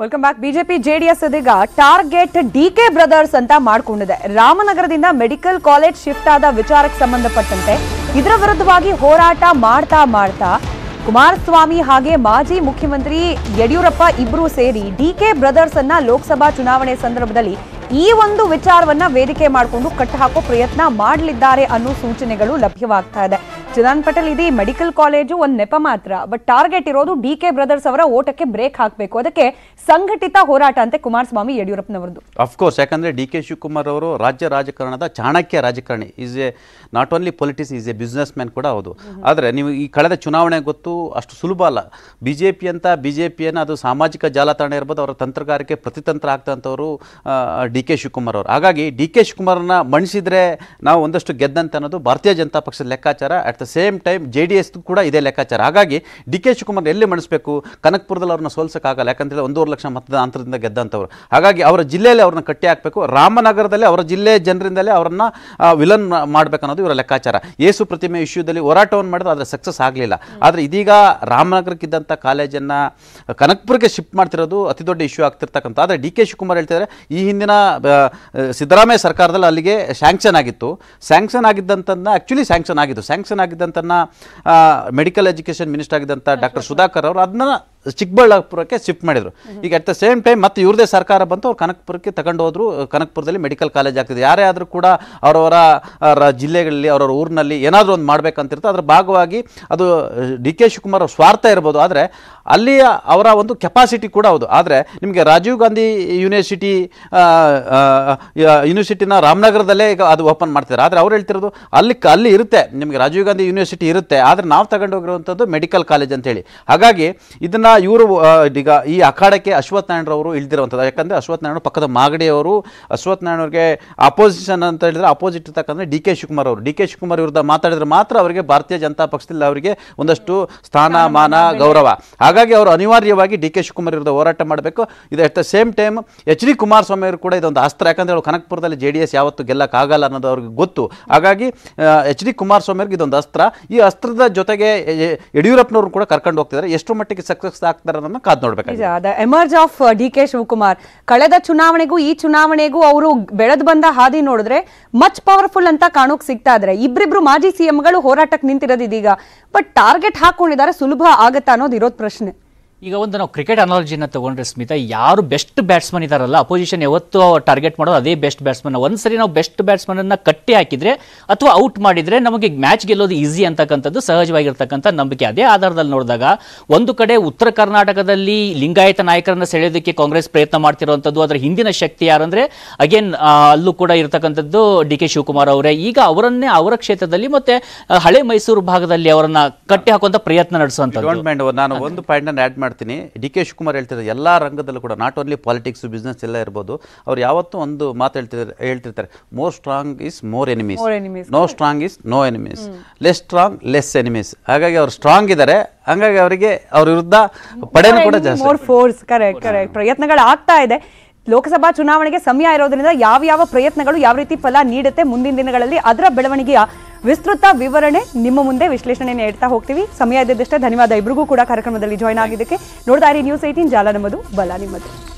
welcome back BJP JDS ಇದೀಗ target D K brothers ಅಂತ ಮಾಡಿಕೊಂಡಿದೆ ರಾಮನಗರದಿಂದ ಮೆಡಿಕಲ್ ಕಾಲೇಜ್ ಶಿಫ್ಟ್ ಆದ ವಿಚಾರಕ್ಕೆ ಸಂಬಂಧಪಟ್ಟಂತೆ ಇದರ ವಿರುದ್ಧವಾಗಿ ಹೋರಾಟ ಮಾಡ್ತಾ ಮಾಡ್ತಾ ಕುಮಾರಸ್ವಾಮಿ ಹಾಗೆ ಮಾಜಿ ಮುಖ್ಯಮಂತ್ರಿ ಯಡಿಯೂರಪ್ಪ ಇಬ್ಬರೂ ಸೇರಿ ಡಿಕೆ ಬ್ರದರ್ಸ್ ಅನ್ನ ಲೋಕಸಭಾ ಚುನಾವಣೆ ಸಂದರ್ಭದಲ್ಲಿ ಈ ಒಂದು ವಿಚಾರವನ್ನ ವೇದಿಕೆ ಮಾಡಿಕೊಂಡು ಹಾಕೋ ಪ್ರಯತ್ನ ಮಾಡಲಿದ್ದಾರೆ ಅನ್ನೋ ಸೂಚನೆಗಳು ಲಭ್ಯವಾಗ್ತಾ ಇದೆ ಚಿದಾನ್ ಪಟೇಲ್ ಇದೆ ಮೆಡಿಕಲ್ ಕಾಲೇಜು ಒಂದು ನೆಪ ಮಾತ್ರ ಬಟ್ ಟಾರ್ಗೆಟ್ ಇರೋದು ಡಿ ಕೆ ಬ್ರದರ್ಸ್ ಅವರ ಓಟಕ್ಕೆ ಬ್ರೇಕ್ ಹಾಕಬೇಕು ಅದಕ್ಕೆ ಸಂಘಟಿತ ಹೋರಾಟ ಅಂತ ಕುಮಾರಸ್ವಾಮಿ ಯಡಿಯೂರಪ್ಪನವರದ್ದು ಅಫ್ಕೋರ್ಸ್ ಯಾಕಂದ್ರೆ ಡಿ ಕೆ ಶಿವಕುಮಾರ್ ಅವರು ರಾಜ್ಯ ರಾಜಕಾರಣದ ಚಾಣಕ್ಯ ರಾಜಕಾರಣಿ is a not only politics is a businessman ಕೂಡ ಹೌದು ಆದರೆ ನೀವು ಈ ಕಳೆದ ಚುನಾವಣೆ ಗೊತ್ತು ಅಷ್ಟು ಸುಲಭ ಅಲ್ಲ ಬಿ ಜೆ ಪಿ ಅಂತ ಬಿ ಜೆ ಪಿಯನ್ನು ಅದು ಸಾಮಾಜಿಕ ಜಾಲತಾಣ ಇರ್ಬೋದು ಅವರ ತಂತ್ರಗಾರಿಕೆ ಪ್ರತಿತಂತ್ರ ಆಗ್ತಂಥವ್ರು ಡಿ ಕೆ ಶಿವಕುಮಾರ್ ಅವರು ಹಾಗಾಗಿ ಡಿ ಕೆ ಶಿವಕುಮಾರ್ನ ಮಣಿಸಿದರೆ ನಾವು ಒಂದಷ್ಟು ಗೆದ್ದಂತ ಅನ್ನೋದು ಭಾರತೀಯ ಜನತಾ ಪಕ್ಷದ ಲೆಕ್ಕಾಚಾರ at the same time J D ಎಸ್ದು ಕೂಡ ಇದೇ ಲೆಕ್ಕಾಚಾರ ಹಾಗಾಗಿ ಡಿ ಕೆ ಶಿವಕುಮಾರ್ ಎಲ್ಲಿ ಮಣಿಸಬೇಕು ಕನಕಪುರದಲ್ಲಿ ಅವ್ರನ್ನ ಸೋಲ್ಸೋಕ್ಕಾಗಲ್ಲ ಯಾಕಂತೇಳಿ ಒಂದೂವರೆ ಲಕ್ಷ ಮತದ ಅಂತರದಿಂದ ಗೆದ್ದಂಥವ್ರು ಹಾಗಾಗಿ ಅವರ ಜಿಲ್ಲೆಯಲ್ಲಿ ಅವ್ರನ್ನ ಕಟ್ಟಿ ಹಾಕಬೇಕು ರಾಮನಗರದಲ್ಲಿ ಅವರ ಜಿಲ್ಲೆಯ ಜನರಿಂದಲೇ ಅವರನ್ನು ವಿಲನ್ ಮಾಡಬೇಕನ್ನೋದು ಇವರ ಲೆಕ್ಕಾಚಾರ ಏಸು ಪ್ರತಿಮೆ ಇಶ್ಯೂದಲ್ಲಿ ಹೋರಾಟವನ್ನು ಮಾಡಿದ್ರೆ ಆದರೆ ಸಕ್ಸಸ್ ಆಗಲಿಲ್ಲ ಆದರೆ ಇದೀಗ ರಾಮನಗರಕ್ಕಿದ್ದಂಥ ಕಾಲೇಜನ್ನು ಕನಕಪುರಕ್ಕೆ ಶಿಫ್ಟ್ ಮಾಡ್ತಿರೋದು ಅತಿ ದೊಡ್ಡ ಇಶ್ಯೂ ಆಗ್ತಿರ್ತಕ್ಕಂಥ ಆದರೆ ಡಿ ಕೆ ಶಿವಕುಮಾರ್ ಹೇಳ್ತಿದ್ದಾರೆ ಈ ಹಿಂದಿನ ಸಿದ್ದರಾಮಯ್ಯ ಸರ್ಕಾರದಲ್ಲಿ ಅಲ್ಲಿಗೆ ಸ್ಯಾಂಕ್ಷನ್ ಆಗಿತ್ತು ಸ್ಯಾಂಕ್ಷನ್ ಆಗಿದ್ದಂಥದ್ದನ್ನ ಆ್ಯಕ್ಚುಲಿ ಸ್ಯಾಂಕ್ಷನ್ ಆಗಿದ್ದು ಸ್ಯಾಂಕ್ಷನ್ ಆಗಿ ಆಗಿದ್ದಂಥ ಮೆಡಿಕಲ್ ಎಜುಕೇಶನ್ ಮಿನಿಸ್ಟರ್ ಆಗಿದ್ದಂಥ ಡಾಕ್ಟರ್ ಸುಧಾಕರ್ ಅವರು ಅದನ್ನ ಚಿಕ್ಕಬಳ್ಳಾಪುರಕ್ಕೆ ಶಿಫ್ಟ್ ಮಾಡಿದರು ಈಗ ಅಟ್ ದ ಸೇಮ್ ಟೈಮ್ ಮತ್ತೆ ಇವ್ರದೇ ಸರ್ಕಾರ ಬಂತು ಅವ್ರು ಕನಕಪುರಕ್ಕೆ ತಗೊಂಡು ಹೋದ್ರು ಮೆಡಿಕಲ್ ಕಾಲೇಜ್ ಆಗ್ತದೆ ಯಾರೇ ಆದರೂ ಕೂಡ ಅವರವರ ಜಿಲ್ಲೆಗಳಲ್ಲಿ ಅವರವರ ಊರಿನಲ್ಲಿ ಏನಾದರೂ ಒಂದು ಮಾಡಬೇಕಂತಿರುತ್ತೆ ಅದರ ಭಾಗವಾಗಿ ಅದು ಡಿ ಕೆ ಶಿವಕುಮಾರ್ ಅವ್ರ ಸ್ವಾರ್ಥ ಇರ್ಬೋದು ಆದರೆ ಅಲ್ಲಿ ಅವರ ಒಂದು ಕೆಪಾಸಿಟಿ ಕೂಡ ಹೌದು ಆದರೆ ನಿಮಗೆ ರಾಜೀವ್ ಗಾಂಧಿ ಯೂನಿವರ್ಸಿಟಿ ಯೂನಿವರ್ಸಿಟಿನ ರಾಮನಗರದಲ್ಲೇ ಈಗ ಅದು ಓಪನ್ ಮಾಡ್ತಿದ್ದಾರೆ ಆದರೆ ಅವ್ರು ಹೇಳ್ತಿರೋದು ಅಲ್ಲಿ ಅಲ್ಲಿ ಇರುತ್ತೆ ನಿಮಗೆ ರಾಜೀವ್ ಗಾಂಧಿ ಯೂನಿವರ್ಸಿಟಿ ಇರುತ್ತೆ ಆದರೆ ನಾವು ಹೋಗಿರುವಂಥದ್ದು ಮೆಡಿಕಲ್ ಕಾಲೇಜ್ ಅಂತೇಳಿ ಹಾಗಾಗಿ ಇದನ್ನು ಇವರು ಈಗ ಈ ಅಖಾಡಕ್ಕೆ ಅಶ್ವಥ್ ನಾರಾಯಣರವರು ಇಳಿದಿರುವಂಥದ್ದು ಯಾಕಂದರೆ ಅಶ್ವಥ್ ನಾರಾಯಣ ಪಕ್ಕದ ಮಾಗಡಿಯವರು ಅಶ್ವಥ್ ನಾರಾಯಣವ್ರಿಗೆ ಅಪೋಸಿಷನ್ ಅಂತ ಹೇಳಿದರೆ ಅಪೋಸಿಟ್ ಇರ್ತಕ್ಕಂಥ ಡಿ ಕೆ ಶಿವಕುಮಾರ್ ಅವರು ಡಿ ಕೆ ಶಿವಕುಮಾರ್ ವಿರುದ್ಧ ಮಾತಾಡಿದ್ರೆ ಮಾತ್ರ ಅವರಿಗೆ ಭಾರತೀಯ ಜನತಾ ಪಕ್ಷದಲ್ಲಿ ಅವರಿಗೆ ಒಂದಷ್ಟು ಸ್ಥಾನಮಾನ ಗೌರವ ಹಾಗಾಗಿ ಅವರು ಅನಿವಾರ್ಯವಾಗಿ ಡಿ ಕೆ ಶಿವಕುಮಾರ್ ವಿರುದ್ಧ ಹೋರಾಟ ಮಾಡಬೇಕು ಇದು at the same time H D Kumaraswamy ಅವರು ಕೂಡ ಇದೊಂದು ಅಸ್ತ್ರ ಯಾಕಂದರೆ ಅವರು ಕನಕಪುರದಲ್ಲಿ ಜೆ ಡಿ ಎಸ್ ಯಾವತ್ತೂ ಗೆಲ್ಲಕ್ಕಾಗಲ್ಲ ಅನ್ನೋದು ಅವ್ರಿಗೆ ಗೊತ್ತು ಹಾಗಾಗಿ ಎಚ್ ಡಿ ಕುಮಾರಸ್ವಾಮಿ ಇದೊಂದು ಅಸ್ತ್ರ ಈ ಅಸ್ತ್ರದ ಜೊತೆಗೆ ಯಡಿಯೂರಪ್ಪನವರು ಕೂಡ ಕರ್ಕೊಂಡು ಹೋಗ್ತಿದ್ದಾರೆ ಎಷ್ಟು ಮಟ್ಟಿಗೆ ಸಕ್ಸಸ್ ಆಗ್ತಾರೆ ಅನ್ನೋದನ್ನ ಕಾದ್ the emerge of D K Shivakumar ಕಳೆದ ಚುನಾವಣೆಗೂ ಈ ಚುನಾವಣೆಗೂ ಅವರು ಬೆಳೆದು ಬಂದ ಹಾದಿ ನೋಡಿದ್ರೆ ಮಚ್ ಪವರ್ಫುಲ್ ಅಂತ ಕಾಣೋಕೆ ಸಿಗ್ತಾ ಇದ್ರೆ ಇಬ್ರಿಬ್ರು ಮಾಜಿ ಸಿಎಂಗಳು ಹೋರಾಟಕ್ಕೆ ನಿಂತಿರೋದು ಇದೀಗ ಬಟ್ ಟಾರ್ಗೆಟ್ ಹಾಕೊಂಡಿದ್ದಾರೆ ಸುಲಭ ಆಗತ್ತಾ ಅನ್ನೋದು ಇರೋದು ಪ್ರಶ್ನೆ ಈಗ ಒಂದು ನಾವು ಕ್ರಿಕೆಟ್ ಅನಾಲಜಿನ ತಗೊಂಡ್ರೆ ಸ್ಮಿತಾ ಯಾರು ಬೆಸ್ಟ್ ಬ್ಯಾಟ್ಸ್ಮನ್ ಇದ್ದಾರಲ್ಲ ಅಪೋಸಿಷನ್ ಯಾವತ್ತು ಟಾರ್ಗೆಟ್ ಮಾಡೋದು ಅದೇ ಬೆಸ್ಟ್ ಬ್ಯಾಟ್ಸ್ಮನ್ ಒಂದ್ಸರಿ ನಾವು ಬೆಸ್ಟ್ ಅನ್ನ ಕಟ್ಟಿ ಹಾಕಿದ್ರೆ ಅಥವಾ ಔಟ್ ಮಾಡಿದ್ರೆ ನಮಗೆ ಮ್ಯಾಚ್ ಗೆಲ್ಲೋದು ಈಸಿ ಅಂತಕ್ಕಂಥದ್ದು ಸಹಜವಾಗಿರ್ತಕ್ಕಂಥ ನಂಬಿಕೆ ಅದೇ ಆಧಾರದಲ್ಲಿ ನೋಡಿದಾಗ ಒಂದು ಕಡೆ ಉತ್ತರ ಕರ್ನಾಟಕದಲ್ಲಿ ಲಿಂಗಾಯತ ನಾಯಕರನ್ನ ಸೆಳೆಯೋದಕ್ಕೆ ಕಾಂಗ್ರೆಸ್ ಪ್ರಯತ್ನ ಮಾಡ್ತಿರುವಂಥದ್ದು ಅದರ ಹಿಂದಿನ ಶಕ್ತಿ ಯಾರಂದ್ರೆ ಅಗೇನ್ ಅಲ್ಲೂ ಕೂಡ ಇರತಕ್ಕಂಥದ್ದು ಡಿ ಕೆ ಶಿವಕುಮಾರ್ ಅವರೇ ಈಗ ಅವರನ್ನೇ ಅವರ ಕ್ಷೇತ್ರದಲ್ಲಿ ಮತ್ತೆ ಹಳೆ ಮೈಸೂರು ಭಾಗದಲ್ಲಿ ಅವರನ್ನ ಕಟ್ಟಿ ಹಾಕುವಂಥ ಪ್ರಯತ್ನ ನಡೆಸುವಂಥದ್ದು ನಾನು ಒಂದು ಪಾಯಿಂಟ್ ಆ್ಯಡ್ ಮಾತಾಡ್ತೀನಿ ಡಿ ಕೆ ಶಿವಕುಮಾರ್ ಹೇಳ್ತಿದ್ದಾರೆ ಎಲ್ಲ ರಂಗದಲ್ಲೂ ಕೂಡ ನಾಟ್ ಓನ್ಲಿ ಪಾಲಿಟಿಕ್ಸ್ ಬಿಸ್ನೆಸ್ ಎಲ್ಲ ಇರ್ಬೋದು ಅವ್ರು ಯಾವತ್ತೂ ಒಂದು ಮಾತು ಹೇಳ್ತಿದ್ದಾರೆ ಹೇಳ್ತಿರ್ತಾರೆ more strong is more enemies no strong is no enemies less strong less enemies ಹಾಗಾಗಿ ಅವ್ರು ಸ್ಟ್ರಾಂಗ್ ಇದ್ದಾರೆ ಹಾಗಾಗಿ ಅವರಿಗೆ ಅವ್ರ ವಿರುದ್ಧ ಪಡೆಯನ್ನು ಕೂಡ ಜಾಸ್ತಿ ಫೋರ್ಸ್ ಕರೆಕ್ಟ್ ಕರೆಕ್ಟ್ ಪ್ರಯತ್ನಗಳು ಆಗ್ತಾ ಇದೆ ಲೋಕಸಭಾ ಚುನಾವಣೆಗೆ ಸಮಯ ಇರೋದ್ರಿಂದ ಯಾವ ಯಾವ ಪ್ರಯತ್ನಗಳು ಯಾವ ರೀತಿ ಫಲ ನೀಡುತ್ತೆ ಮುಂದಿನ ದಿನಗಳಲ್ಲಿ ಅದರ ಬೆಳವಣಿಗೆಯ ವಿಸ್ತೃತ ವಿವರಣೆ ನಿಮ್ಮ ಮುಂದೆ ವಿಶ್ಲೇಷಣೆ ನೀಡ್ತಾ ಹೋಗ್ತೀವಿ ಸಮಯ ಇದ್ದಿದ್ದಷ್ಟೇ ಧನ್ಯವಾದ ಇಬ್ಬರಿಗೂ ಕೂಡ ಕಾರ್ಯಕ್ರಮದಲ್ಲಿ ಜಾಯ್ನ್ ಆಗಿದ್ದಕ್ಕೆ ನೋಡ್ತಾ ಇರಿ ನ್ಯೂಸ್ ಏಟೀನ್ ಜಾಲ ನಮ್ಮದು ಬಲ ನಿಮ್ಮದು